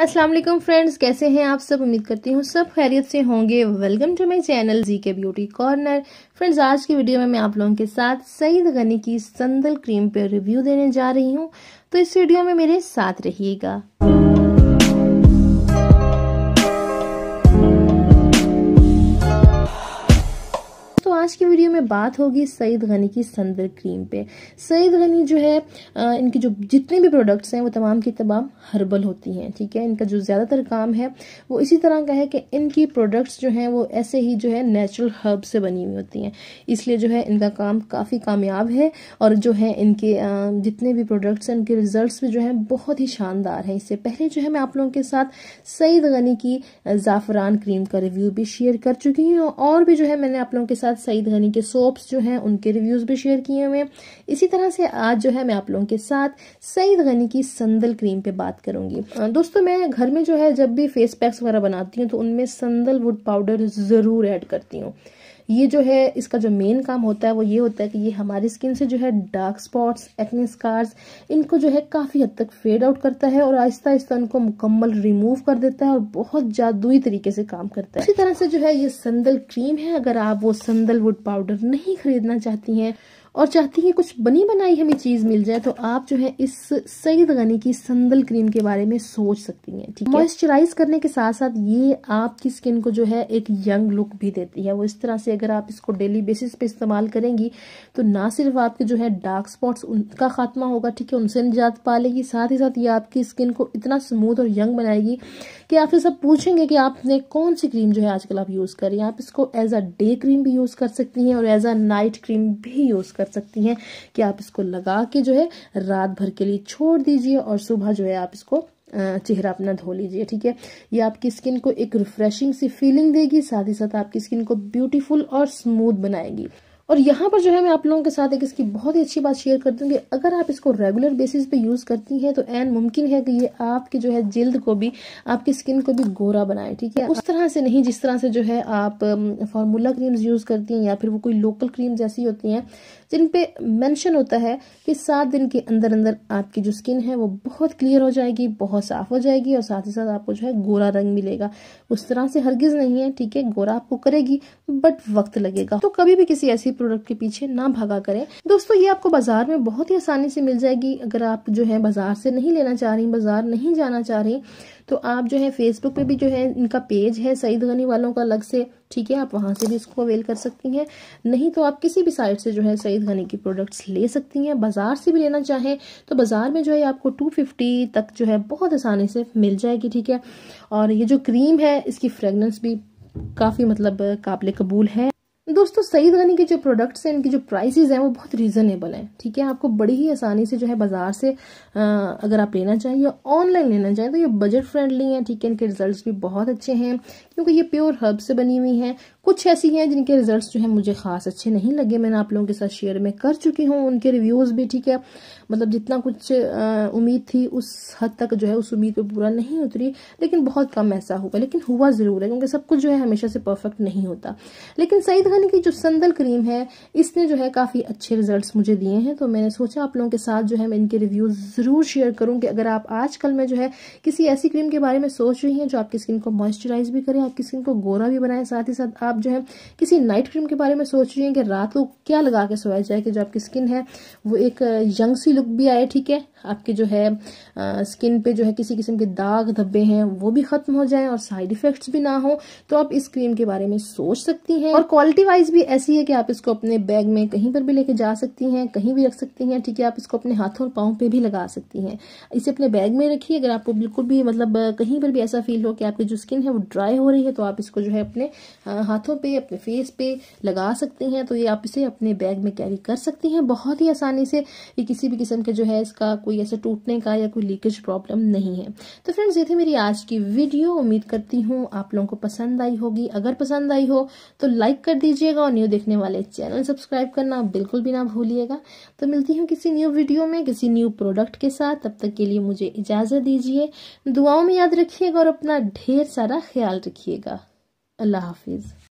अस्सलाम वालेकुम फ्रेंड्स कैसे हैं आप सब उम्मीद करती हूँ सब खैरियत से होंगे वेलकम टू माय चैनल जी के ब्यूटी कॉर्नर फ्रेंड्स आज की वीडियो में मैं आप लोगों के साथ सईद गनी की संदल क्रीम पर रिव्यू देने जा रही हूँ तो इस वीडियो में मेरे साथ रहिएगा आज की वीडियो में बात होगी सईद गनी की संदर क्रीम पे सईद गनी जो है इनकी जो जितने भी प्रोडक्ट्स हैं वो तमाम की तमाम हर्बल होती हैं ठीक है इनका जो ज़्यादातर काम है वो इसी तरह का है कि इनकी प्रोडक्ट्स जो हैं वो ऐसे ही जो है नेचुरल हर्ब से बनी हुई होती हैं इसलिए जो है इनका काम काफ़ी कामयाब है और जो है इनके जितने भी प्रोडक्ट्स हैं उनके रिजल्ट भी जो है बहुत ही शानदार हैं इससे पहले जो है मैं आप लोगों के साथ सईद गनी की ज़ाफ़रान क्रीम का रिव्यू भी शेयर कर चुकी हूँ और भी जो है मैंने आप लोगों के साथ सईद मुख्तलिफ गनी के सोप्स जो हैं उनके रिव्यूज़ भी शेयर किए हुए हैं इसी तरह से आज जो है मैं आप लोगों के साथ सईद गनी की संदल क्रीम पे बात करूंगी दोस्तों मैं घर में जो है जब भी फेस पैक्स वगैरह बनाती हूँ तो उनमें संदल वुड पाउडर ज़रूर ऐड करती हूँ ये जो है इसका जो मेन काम होता है वो ये होता है कि ये हमारी स्किन से जो है डार्क स्पॉट्स एक्ने स्कार्स इनको जो है काफ़ी हद तक फेड आउट करता है और आहिस्ता आहिस्ता इनको मुकम्मल रिमूव कर देता है और बहुत जादुई तरीके से काम करता है इसी तरह से जो है ये संदल क्रीम है अगर आप वो संदल वुड पाउडर नहीं खरीदना चाहती हैं और चाहती हैं कुछ बनी बनाई हमें चीज़ मिल जाए तो आप जो है इस सईद गनी की संदल क्रीम के बारे में सोच सकती हैं ठीक है मॉइस्चराइज करने के साथ साथ ये आपकी स्किन को जो है एक यंग लुक भी देती है वो इस तरह से अगर आप इसको डेली बेसिस पे इस्तेमाल करेंगी तो ना सिर्फ आपके जो है डार्क स्पॉट्स उनका खात्मा होगा ठीक है उनसे निजात पा लेगी साथ ही साथ ये आपकी स्किन को इतना स्मूथ और यंग बनाएगी कि आपसे सब पूछेंगे कि आपने कौन सी क्रीम जो है आजकल आप यूज़ करें आप इसको एज अ डे क्रीम भी यूज़ कर सकती हैं और एज अ नाइट क्रीम भी यूज़ कर सकती हैं कि आप इसको लगा के जो है रात भर के लिए छोड़ दीजिए और सुबह जो है आप इसको चेहरा अपना धो लीजिए ठीक है ये आपकी स्किन को एक रिफ्रेशिंग सी फीलिंग देगी साथ ही साथ आपकी स्किन को ब्यूटीफुल और स्मूथ बनाएगी और यहाँ पर जो है मैं आप लोगों के साथ एक इसकी बहुत ही अच्छी बात शेयर कर दूंगी अगर आप इसको रेगुलर बेसिस पे यूज़ करती हैं तो एन मुमकिन है कि ये आपके जो है जिल्द को भी आपकी स्किन को भी गोरा बनाए ठीक है उस तरह से नहीं जिस तरह से जो है आप फार्मूला क्रीम्स यूज़ करती हैं या फिर वो कोई लोकल क्रीम्स ऐसी होती हैं जिन पे मेंशन होता है कि सात दिन के अंदर अंदर आपकी जो स्किन है वो बहुत क्लियर हो जाएगी बहुत साफ हो जाएगी और साथ ही साथ आपको जो है गोरा रंग मिलेगा उस तरह से हरगिज नहीं है ठीक है गोरा आपको करेगी बट वक्त लगेगा तो कभी भी किसी ऐसी प्रोडक्ट के पीछे ना भागा करें दोस्तों ये आपको बाजार में बहुत ही आसानी से मिल जाएगी अगर आप जो है बाजार से नहीं लेना चाह रही बाजार नहीं जाना चाह रही तो आप जो है फेसबुक पे भी जो है इनका पेज है सईद गनी वालों का अलग से ठीक है आप वहाँ से भी इसको अवेल कर सकती हैं नहीं तो आप किसी भी साइट से जो है सईद गनी की प्रोडक्ट्स ले सकती हैं बाज़ार से भी लेना चाहें तो बाज़ार में जो है आपको टू फिफ्टी तक जो है बहुत आसानी से मिल जाएगी ठीक है और ये जो क्रीम है इसकी फ्रेगनेंस भी काफ़ी मतलब काबिल कबूल है दोस्तों सईद गनी के जो प्रोडक्ट्स हैं इनकी जो प्राइसेस हैं वो बहुत रीज़नेबल हैं ठीक है आपको बड़ी ही आसानी से जो है बाज़ार से अगर आप लेना चाहें या ऑनलाइन लेना चाहें तो ये बजट फ्रेंडली हैं ठीक है इनके रिजल्ट्स भी बहुत अच्छे हैं क्योंकि ये प्योर हर्ब से बनी हुई हैं कुछ ऐसी हैं जिनके रिजल्ट्स जो है मुझे खास अच्छे नहीं लगे मैंने आप लोगों के साथ शेयर में कर चुकी हूँ उनके रिव्यूज़ भी ठीक है मतलब जितना कुछ उम्मीद थी उस हद तक जो है उस उम्मीद पर पूरा नहीं उतरी लेकिन बहुत कम ऐसा हुआ लेकिन हुआ ज़रूर है क्योंकि सब कुछ जो है हमेशा से परफेक्ट नहीं होता लेकिन सईद खान की जो संदल क्रीम है इसने जो है काफ़ी अच्छे रिजल्ट मुझे दिए हैं तो मैंने सोचा आप लोगों के साथ जो है मैं इनके रिव्यूज़ ज़रूर शेयर करूँ कि अगर आप आजकल में जो है किसी ऐसी क्रीम के बारे में सोच रही हैं जो आपकी स्किन को मॉइस्चराइज भी करें आपकी स्किन को गोरा भी बनाए साथ ही साथ आप आप जो है किसी नाइट क्रीम के बारे में सोच रही हैं कि रात को क्या लगा के सोया जाए कि जो आपकी स्किन है वो एक यंग सी लुक भी आए ठीक है आपके जो है स्किन पे जो है किसी किस्म के दाग धब्बे हैं वो भी खत्म हो जाए और साइड इफेक्ट्स भी ना हो तो आप इस क्रीम के बारे में सोच सकती हैं और क्वालिटी वाइज भी ऐसी है कि आप इसको अपने बैग में कहीं पर भी लेके जा सकती हैं कहीं भी रख सकती हैं ठीक है आप इसको अपने हाथों और पाँव पे भी लगा सकती हैं इसे अपने बैग में रखिए अगर आपको बिल्कुल भी मतलब कहीं पर भी ऐसा फील हो कि आपकी जो स्किन है वो ड्राई हो रही है तो आप इसको जो है अपने हाथों पर अपने फेस पे लगा सकती हैं तो ये आप इसे अपने बैग में कैरी कर सकती हैं बहुत ही आसानी से ये किसी भी किस्म के जो है इसका कोई कोई ऐसा टूटने का या कोई लीकेज प्रॉब्लम नहीं है तो फ्रेंड्स ये थी मेरी आज की वीडियो उम्मीद करती हूँ आप लोगों को पसंद आई होगी अगर पसंद आई हो तो लाइक कर दीजिएगा और न्यू देखने वाले चैनल सब्सक्राइब करना बिल्कुल भी ना भूलिएगा तो मिलती हूँ किसी न्यू वीडियो में किसी न्यू प्रोडक्ट के साथ तब तक के लिए मुझे इजाज़त दीजिए दुआओं में याद रखिएगा और अपना ढेर सारा ख्याल रखिएगा अल्लाह हाफिज़